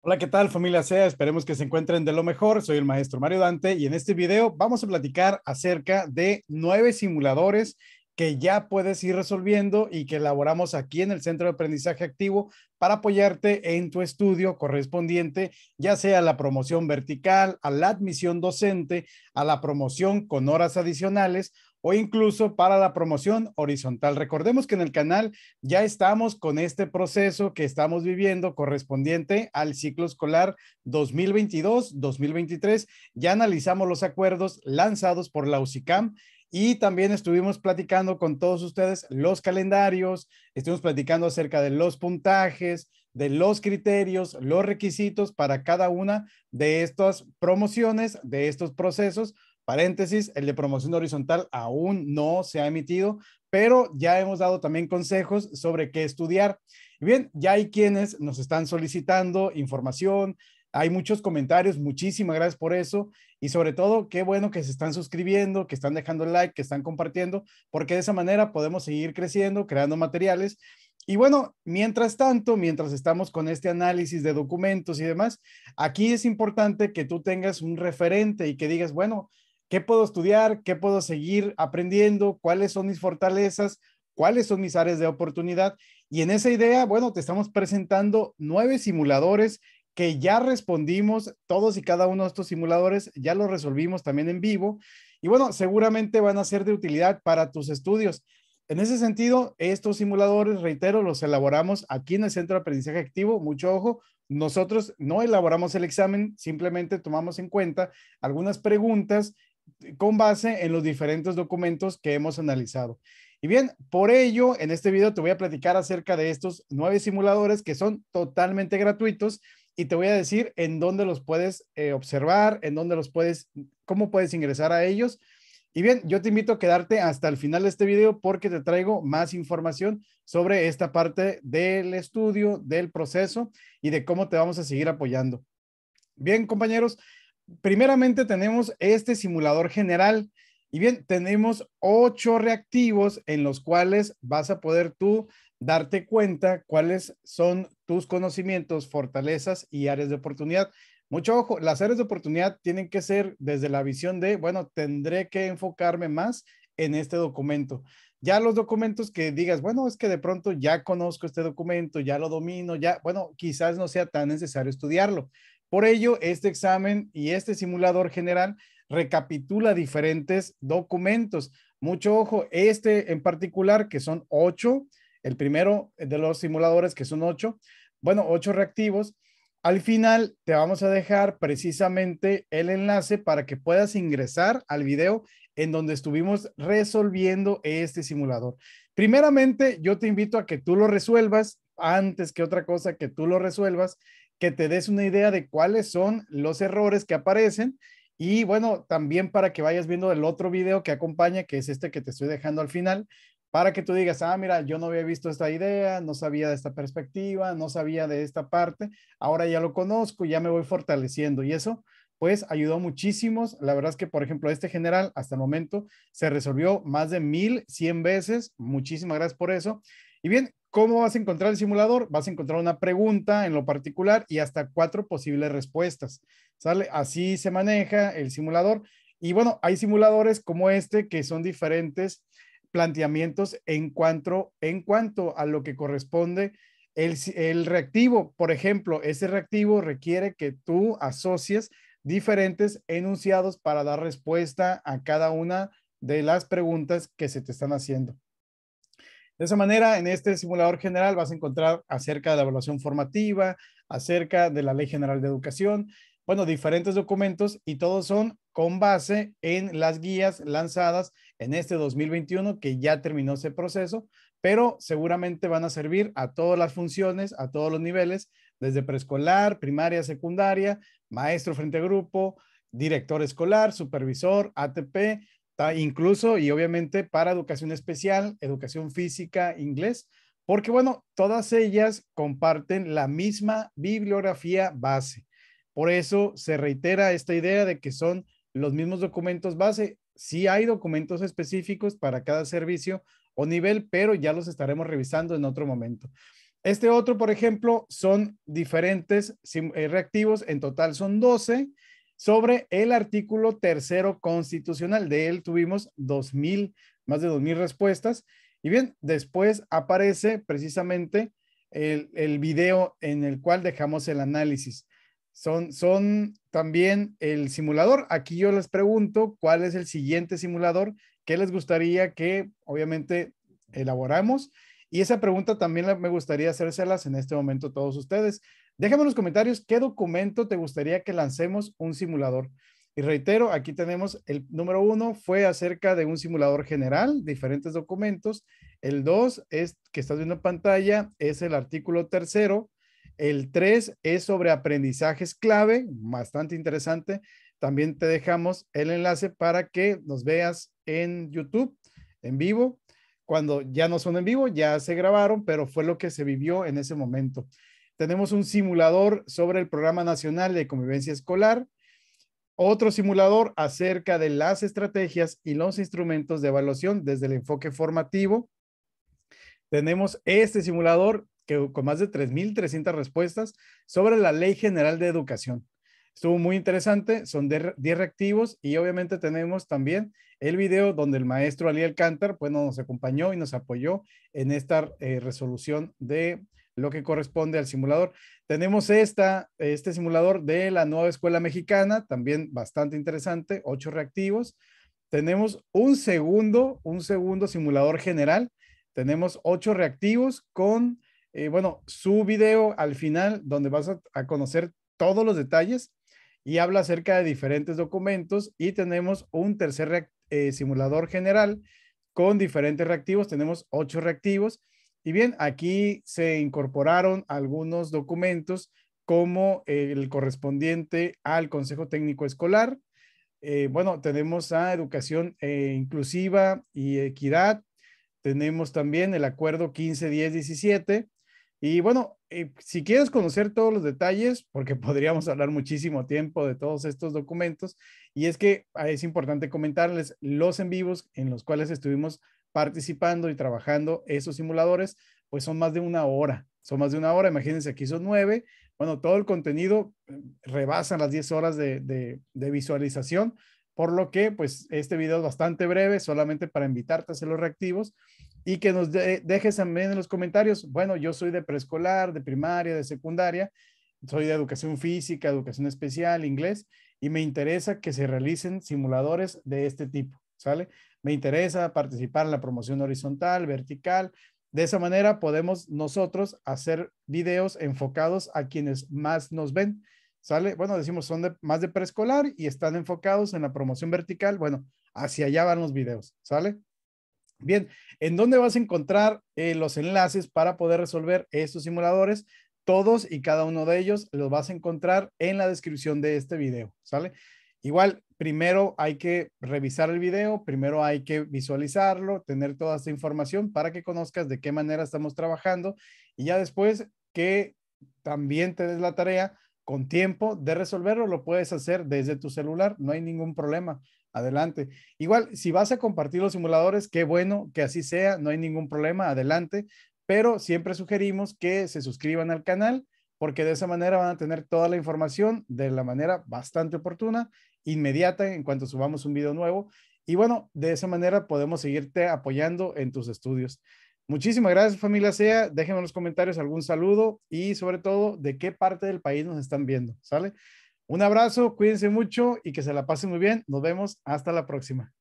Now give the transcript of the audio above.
Hola, ¿qué tal familia SEA? Esperemos que se encuentren de lo mejor. Soy el maestro Mario Dante y en este video vamos a platicar acerca de nueve simuladores que ya puedes ir resolviendo y que elaboramos aquí en el Centro de Aprendizaje Activo para apoyarte en tu estudio correspondiente, ya sea la promoción vertical, a la admisión docente, a la promoción con horas adicionales o incluso para la promoción horizontal. Recordemos que en el canal ya estamos con este proceso que estamos viviendo correspondiente al ciclo escolar 2022-2023. Ya analizamos los acuerdos lanzados por la UCICAM y también estuvimos platicando con todos ustedes los calendarios, estuvimos platicando acerca de los puntajes, de los criterios, los requisitos para cada una de estas promociones, de estos procesos Paréntesis, el de promoción horizontal aún no se ha emitido, pero ya hemos dado también consejos sobre qué estudiar. Bien, ya hay quienes nos están solicitando información, hay muchos comentarios, muchísimas gracias por eso y sobre todo qué bueno que se están suscribiendo, que están dejando like, que están compartiendo, porque de esa manera podemos seguir creciendo, creando materiales. Y bueno, mientras tanto, mientras estamos con este análisis de documentos y demás, aquí es importante que tú tengas un referente y que digas, bueno, qué puedo estudiar, qué puedo seguir aprendiendo, cuáles son mis fortalezas, cuáles son mis áreas de oportunidad. Y en esa idea, bueno, te estamos presentando nueve simuladores que ya respondimos, todos y cada uno de estos simuladores ya los resolvimos también en vivo. Y bueno, seguramente van a ser de utilidad para tus estudios. En ese sentido, estos simuladores, reitero, los elaboramos aquí en el Centro de Aprendizaje Activo. Mucho ojo, nosotros no elaboramos el examen, simplemente tomamos en cuenta algunas preguntas con base en los diferentes documentos que hemos analizado. Y bien, por ello, en este video te voy a platicar acerca de estos nueve simuladores que son totalmente gratuitos y te voy a decir en dónde los puedes eh, observar, en dónde los puedes, cómo puedes ingresar a ellos. Y bien, yo te invito a quedarte hasta el final de este video porque te traigo más información sobre esta parte del estudio, del proceso y de cómo te vamos a seguir apoyando. Bien, compañeros, primeramente tenemos este simulador general. Y bien, tenemos ocho reactivos en los cuales vas a poder tú darte cuenta cuáles son tus conocimientos, fortalezas y áreas de oportunidad. Mucho ojo, las áreas de oportunidad tienen que ser desde la visión de, bueno, tendré que enfocarme más en este documento. Ya los documentos que digas, bueno, es que de pronto ya conozco este documento, ya lo domino, ya, bueno, quizás no sea tan necesario estudiarlo, por ello, este examen y este simulador general recapitula diferentes documentos. Mucho ojo, este en particular, que son ocho, el primero de los simuladores, que son ocho, bueno, ocho reactivos. Al final te vamos a dejar precisamente el enlace para que puedas ingresar al video en donde estuvimos resolviendo este simulador. Primeramente, yo te invito a que tú lo resuelvas antes que otra cosa, que tú lo resuelvas que te des una idea de cuáles son los errores que aparecen y bueno, también para que vayas viendo el otro video que acompaña, que es este que te estoy dejando al final, para que tú digas, ah, mira, yo no había visto esta idea, no sabía de esta perspectiva, no sabía de esta parte, ahora ya lo conozco, ya me voy fortaleciendo y eso pues ayudó muchísimos. La verdad es que, por ejemplo, este general hasta el momento se resolvió más de mil 1100 veces. Muchísimas gracias por eso. Y bien, ¿Cómo vas a encontrar el simulador? Vas a encontrar una pregunta en lo particular y hasta cuatro posibles respuestas. ¿Sale? Así se maneja el simulador. Y bueno, hay simuladores como este que son diferentes planteamientos en cuanto, en cuanto a lo que corresponde el, el reactivo. Por ejemplo, ese reactivo requiere que tú asocies diferentes enunciados para dar respuesta a cada una de las preguntas que se te están haciendo. De esa manera, en este simulador general vas a encontrar acerca de la evaluación formativa, acerca de la Ley General de Educación, bueno, diferentes documentos y todos son con base en las guías lanzadas en este 2021 que ya terminó ese proceso, pero seguramente van a servir a todas las funciones, a todos los niveles, desde preescolar, primaria, secundaria, maestro frente a grupo, director escolar, supervisor, ATP, incluso y obviamente para educación especial, educación física, inglés, porque bueno, todas ellas comparten la misma bibliografía base. Por eso se reitera esta idea de que son los mismos documentos base. Sí hay documentos específicos para cada servicio o nivel, pero ya los estaremos revisando en otro momento. Este otro, por ejemplo, son diferentes eh, reactivos, en total son 12 sobre el artículo tercero constitucional. De él tuvimos mil, más de dos mil respuestas. Y bien, después aparece precisamente el, el, video en el cual dejamos el análisis. Son, son también el simulador. Aquí yo les pregunto cuál es el siguiente simulador que les gustaría que obviamente elaboramos. Y esa pregunta también me gustaría hacérselas en este momento todos ustedes. Déjame en los comentarios qué documento te gustaría que lancemos un simulador. Y reitero, aquí tenemos el número uno fue acerca de un simulador general, diferentes documentos. El dos es que estás viendo en pantalla, es el artículo tercero. El tres es sobre aprendizajes clave, bastante interesante. También te dejamos el enlace para que nos veas en YouTube, en vivo. Cuando ya no son en vivo, ya se grabaron, pero fue lo que se vivió en ese momento tenemos un simulador sobre el Programa Nacional de Convivencia Escolar, otro simulador acerca de las estrategias y los instrumentos de evaluación desde el enfoque formativo. Tenemos este simulador que, con más de 3.300 respuestas sobre la Ley General de Educación. Estuvo muy interesante, son 10 reactivos y obviamente tenemos también el video donde el maestro Ali Alcántar nos acompañó y nos apoyó en esta eh, resolución de lo que corresponde al simulador. Tenemos este simulador de la nueva escuela mexicana, también bastante interesante, ocho reactivos. Tenemos un segundo, un segundo simulador general. Tenemos ocho reactivos con, eh, bueno, su video al final, donde vas a, conocer todos los detalles y habla acerca de diferentes documentos. Y tenemos un tercer eh, simulador general con diferentes reactivos. Tenemos ocho reactivos y bien, aquí se incorporaron algunos documentos como el correspondiente al Consejo Técnico Escolar. Eh, bueno, tenemos a Educación eh, Inclusiva y Equidad. Tenemos también el acuerdo 15-10-17. Y bueno, eh, si quieres conocer todos los detalles, porque podríamos hablar muchísimo tiempo de todos estos documentos, y es que ah, es importante comentarles los en vivos en los cuales estuvimos participando y trabajando esos simuladores, pues son más de una hora. Son más de una hora, imagínense, aquí son nueve. Bueno, todo el contenido eh, rebasan las diez horas de, visualización, por lo que, pues, este video es bastante breve, solamente para invitarte a hacer los reactivos y que nos dejes también en los comentarios. Bueno, yo soy de preescolar, de primaria, de secundaria, soy de educación física, educación especial, inglés, y me interesa que se realicen simuladores de este tipo, ¿sale? me interesa participar en la promoción horizontal, vertical. De esa manera podemos nosotros hacer videos enfocados a quienes más nos ven. ¿Sale? Bueno, decimos son más de preescolar y están enfocados en la promoción vertical. Bueno, hacia allá van los videos. ¿Sale? Bien, ¿en dónde vas a encontrar eh, los enlaces para poder resolver estos simuladores? Todos y cada uno de ellos los vas a encontrar en la descripción de este video, ¿sale? Igual, primero hay que revisar el video, primero hay que visualizarlo, tener toda esta información para que conozcas de qué manera estamos trabajando y ya después que también te des la tarea con tiempo de resolverlo, lo puedes hacer desde tu celular, no hay ningún problema. Adelante. Igual, si vas a compartir los simuladores, qué bueno que así sea, no hay ningún problema, adelante, pero siempre sugerimos que se suscriban al canal porque de esa manera van a tener toda la información de la manera bastante oportuna inmediata en cuanto subamos un video nuevo. Y bueno, de esa manera podemos seguirte apoyando en tus estudios. Muchísimas gracias familia SEA. Déjenme en los comentarios algún saludo y sobre todo de qué parte del país nos están viendo. ¿Sale? Un abrazo, cuídense mucho y que se la pasen muy bien. Nos vemos hasta la próxima.